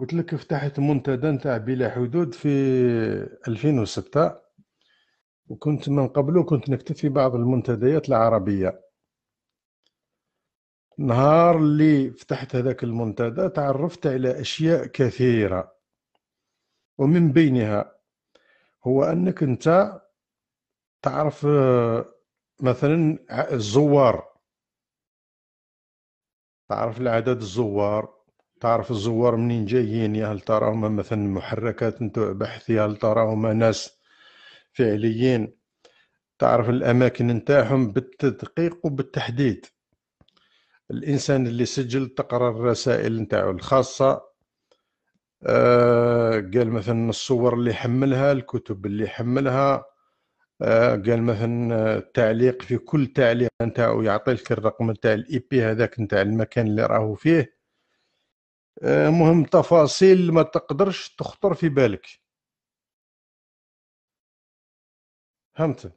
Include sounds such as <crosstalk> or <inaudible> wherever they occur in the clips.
قلت لك فتحت منتدى نتاع بلا حدود في 2006 وكنت من قبله كنت نكتب في بعض المنتديات العربية نهار اللي فتحت هذاك المنتدى تعرفت على أشياء كثيرة ومن بينها هو أنك أنت تعرف آه، مثلا الزوار تعرف العدد الزوار تعرف الزوار منين جايين يا هل تراهم مثلا محركات نتوع بحث يا هل تراهم ناس فعليين تعرف الأماكن نتاعهم بالتدقيق وبالتحديد الإنسان اللي سجل تقرأ الرسائل نتاعو الخاصة آه قال مثلا الصور اللي حملها الكتب اللي حملها آه قال مثلا التعليق في كل تعليق نتاعو يعطيك الرقم نتاع الاي بي هذاك نتاع المكان اللي راهو فيه آه، مهم تفاصيل ما تقدرش تخطر في بالك فهمت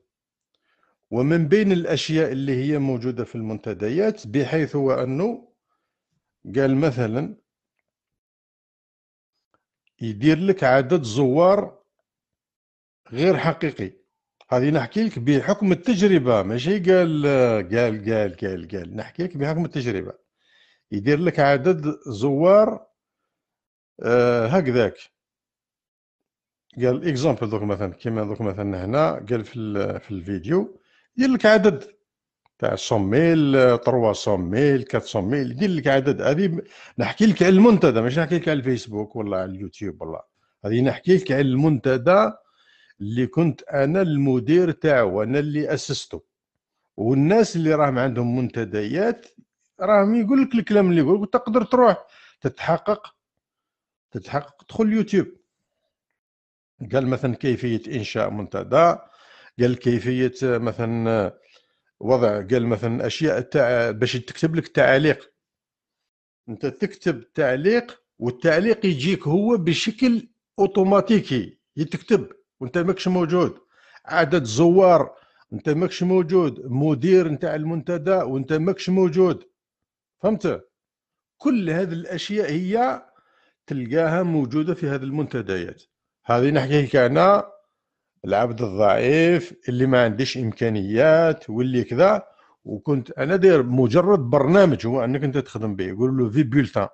ومن بين الاشياء اللي هي موجوده في المنتديات بحيث هو انه قال مثلا يدير لك عدد زوار غير حقيقي هذه نحكي لك بحكم التجربه ماشي قال آه، قال قال قال قال نحكي لك بحكم التجربه يدير لك عدد زوار آه هكذاك قال اكزومبل دوك مثلا كيما دوك مثلا هنا قال في في الفيديو يدير لك عدد تاع 100 ميل 300 ميل 400 ميل يدير لك عدد هذه نحكي لك على المنتدى ماشي نحكي لك على الفيسبوك ولا على اليوتيوب ولا هذه نحكي لك على المنتدى اللي كنت انا المدير تاعو انا اللي اسسته والناس اللي راهم عندهم منتديات راهم يقول لك الكلام اللي يقول تقدر تروح تتحقق تتحقق تدخل اليوتيوب قال مثلا كيفيه انشاء منتدى قال كيفيه مثلا وضع قال مثلا اشياء تاع باش تكتب لك تعاليق انت تكتب تعليق والتعليق يجيك هو بشكل اوتوماتيكي يتكتب وانت ماكش موجود عدد زوار انت ماكش موجود مدير نتاع المنتدى وانت ماكش موجود فهمت كل هذه الاشياء هي تلقاها موجوده في هذه المنتديات هذه نحكيك انا العبد الضعيف اللي ما عنديش امكانيات واللي كذا وكنت انا داير مجرد برنامج هو انك انت تخدم به يقول له في بولتان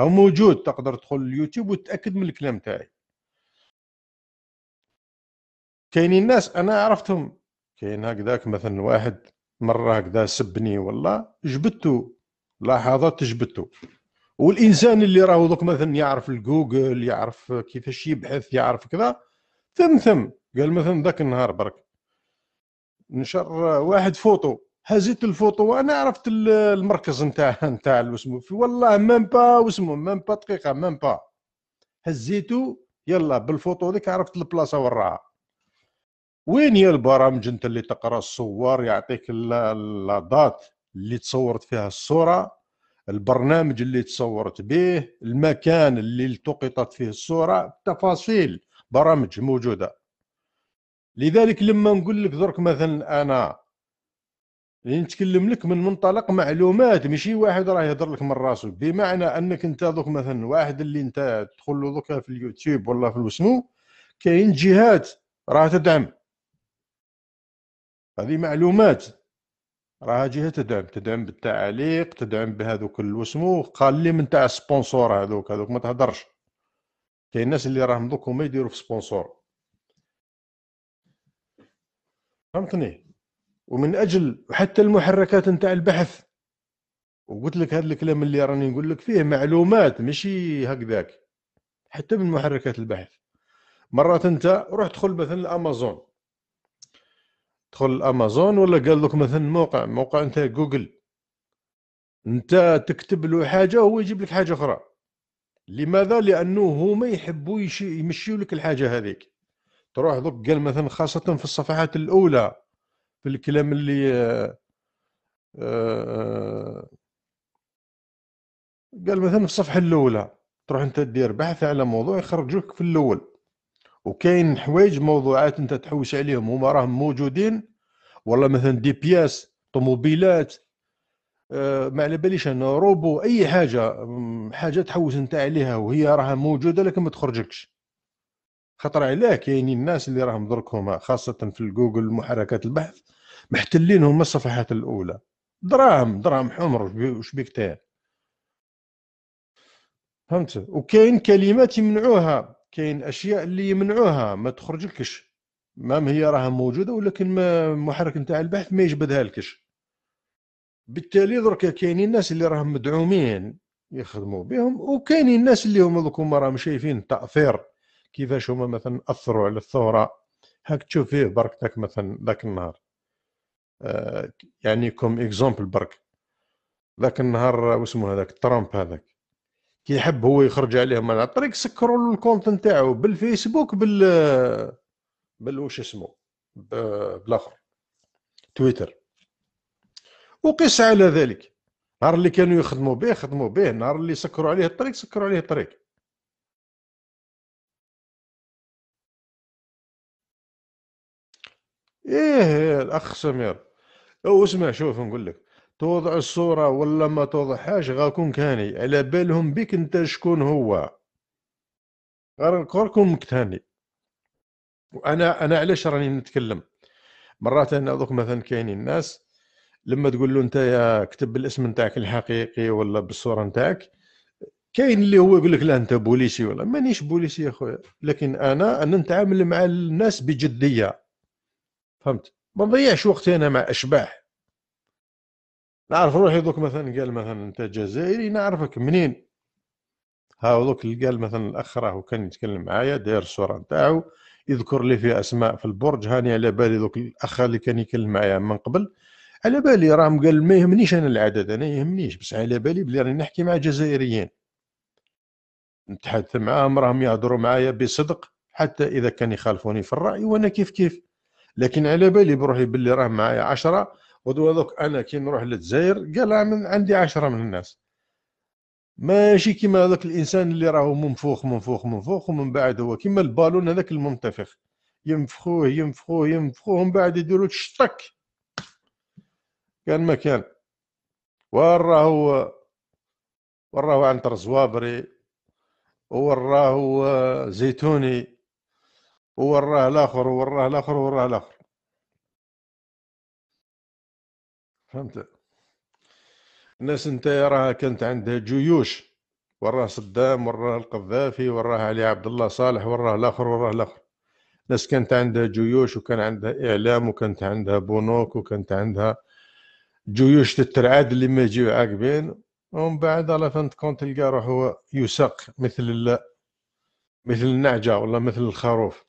هو موجود تقدر تدخل اليوتيوب وتاكد من الكلام تاعي كاينين ناس انا عرفتهم كاين هكذاك مثلا واحد مره هكذا سبني والله جبدته لاحظات تجبدتو والانسان اللي راهو دوك مثلا يعرف الجوجل يعرف كيفاش يبحث يعرف كذا ثم ثم قال مثلا ذاك النهار برك نشر واحد فوتو هزيت الفوتو وانا عرفت المركز نتاع <laughs> نتاع في والله ميم با واسمه ميم با دقيقه ميم با هزيته يلا بالفوتو ذيك عرفت البلاصه وراها وين هي البرامج انت اللي تقرا الصور يعطيك لادات اللي تصورت فيها الصوره البرنامج اللي تصورت به المكان اللي التقطت فيه الصوره تفاصيل برامج موجوده لذلك لما نقول لك درك مثلا انا يعني نتكلم لك من منطلق معلومات ماشي واحد راه يهضر لك من راسو بمعنى انك انت دوك مثلا واحد اللي انت تدخل له في اليوتيوب ولا في الوسمو كاين جهات راه تدعم هذه معلومات راها جهه تدعم تدعم بالتعليق تدعم بهذوك الوسمو قال لي من تاع سبونسور هذوك هذوك ما تهدرش كاين الناس اللي راهم دوك هما يديروا في سبونسور فهمتني ومن اجل حتى المحركات نتاع البحث وقلت لك هذا الكلام اللي راني نقول لك فيه معلومات ماشي هكذاك حتى من محركات البحث مرات انت روح ادخل مثلا الامازون تدخل امازون ولا قال لك مثلا موقع موقع انت جوجل انت تكتب له حاجه وهو يجيب لك حاجه اخرى لماذا لانه هما يحبوا يمشيوا لك الحاجه هذيك تروح دوك قال مثلا خاصه في الصفحات الاولى في الكلام اللي آه، قال مثلا في الصفحه الاولى تروح انت دير بحث على موضوع يخرجوك في الاول وكاين حوايج موضوعات انت تحوس عليهم هما راهم موجودين ولا مثلا دي بياس طوموبيلات آه، ما على باليش انا روبو اي حاجه حاجه تحوس انت عليها وهي راها موجوده لكن ما تخرجكش خطر علاه كاينين الناس اللي راهم درك هما خاصه في الجوجل محركات البحث محتلينهم هما الصفحات الاولى دراهم دراهم حمر وش بيك فهمت وكاين كلمات يمنعوها كاين اشياء اللي يمنعوها ما تخرجلكش مام هي راها موجوده ولكن ما المحرك نتاع البحث ما يجبدها لكش بالتالي درك كاينين الناس اللي راهم مدعومين يخدموا بهم وكاينين الناس اللي هما دوك هما راهم شايفين التاثير كيفاش هما مثلا اثروا على الثوره هاك تشوف فيه برك مثلا ذاك النهار آه يعني كوم اكزومبل برك ذاك النهار واسمه هذاك ترامب هذاك كي يحب هو يخرج عليهم من الطريق سكروا له الكونت نتاعو بالفيسبوك بال بال وش اسمه بالاخر تويتر وقس على ذلك نهار اللي كانوا يخدموا به خدموا به نهار اللي سكروا عليه الطريق سكروا عليه الطريق ايه الاخ سمير او اسمع شوف نقول لك توضع الصورة ولا ما توضعهاش غاكون كاني على بالهم بك انت شكون هو غير كون مكتاني وانا انا علاش راني نتكلم مرات انا دوك مثلا كاينين الناس لما تقول له انت يا كتب بالاسم نتاعك الحقيقي ولا بالصوره نتاعك كاين اللي هو يقول لك لا انت بوليسي ولا مانيش بوليسي يا خويا لكن انا انا نتعامل مع الناس بجديه فهمت ما نضيعش وقتي انا مع اشباح نعرف روحي دوك مثلا قال مثلا انت جزائري نعرفك منين ها دوك اللي قال مثلا الاخ راهو كان يتكلم معايا داير الصوره نتاعو يذكر لي فيها اسماء في البرج هاني على بالي دوك الاخ اللي كان يكلم معايا من قبل على بالي راهم قال ما يهمنيش انا العدد انا يهمنيش بس على بالي بلي راني نحكي مع جزائريين نتحدث معاهم راهم يهضروا معايا بصدق حتى اذا كان يخالفوني في الراي وانا كيف كيف لكن على بالي بروحي باللي راه معايا عشرة ودوا دوك انا كي نروح للجزائر قال من عندي عشرة من الناس ماشي كيما هذاك الانسان اللي راهو منفوخ منفوخ منفوخ ومن بعد هو كيما البالون هذاك المنتفخ ينفخوه ينفخوه ينفخوه ومن بعد يديروا تشطك كان ما كان وراهو وراهو وين عنتر زوابري وراه زيتوني وراه الاخر وراه الاخر وراه الاخر فهمت الناس انت راها كانت عندها جيوش وراه صدام وراه القذافي وراه علي عبد الله صالح وراه الاخر وراه الاخر الناس كانت عندها جيوش وكان عندها اعلام وكانت عندها بنوك وكانت عندها جيوش تترعد اللي ما يجيو عاقبين ومن بعد على فانت كون تلقى روحو يساق مثل مثل النعجه ولا مثل الخروف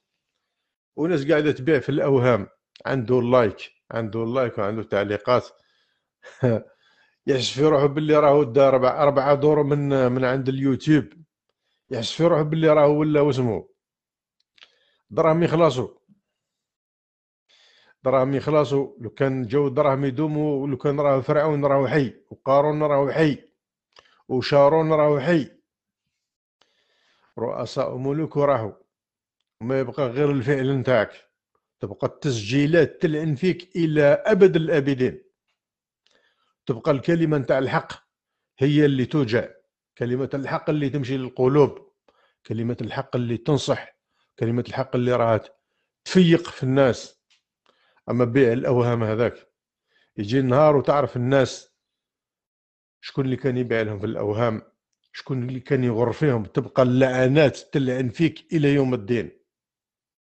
وناس قاعده تبيع في الاوهام عنده لايك عنده لايك وعنده تعليقات <laughs> يحس روحو باللي راهو دا ربع دور من من عند اليوتيوب يحس روحو باللي راهو ولا واسمو دراهم يخلصوا دراهم يخلصوا لو كان جو دراهم يدوموا لو كان راه فرعون راهو حي وقارون راهو حي وشارون راهو حي رؤساء ملوك راهو ما يبقى غير الفعل نتاعك تبقى التسجيلات تلعن فيك الى ابد الابدين تبقى الكلمة نتاع الحق هي اللي توجع كلمة الحق اللي تمشي للقلوب كلمة الحق اللي تنصح كلمة الحق اللي راها تفيق في الناس أما بيع الأوهام هذاك يجي النهار وتعرف الناس شكون اللي كان يبيع لهم في الأوهام شكون اللي كان يغر فيهم تبقى اللعنات تلعن فيك إلى يوم الدين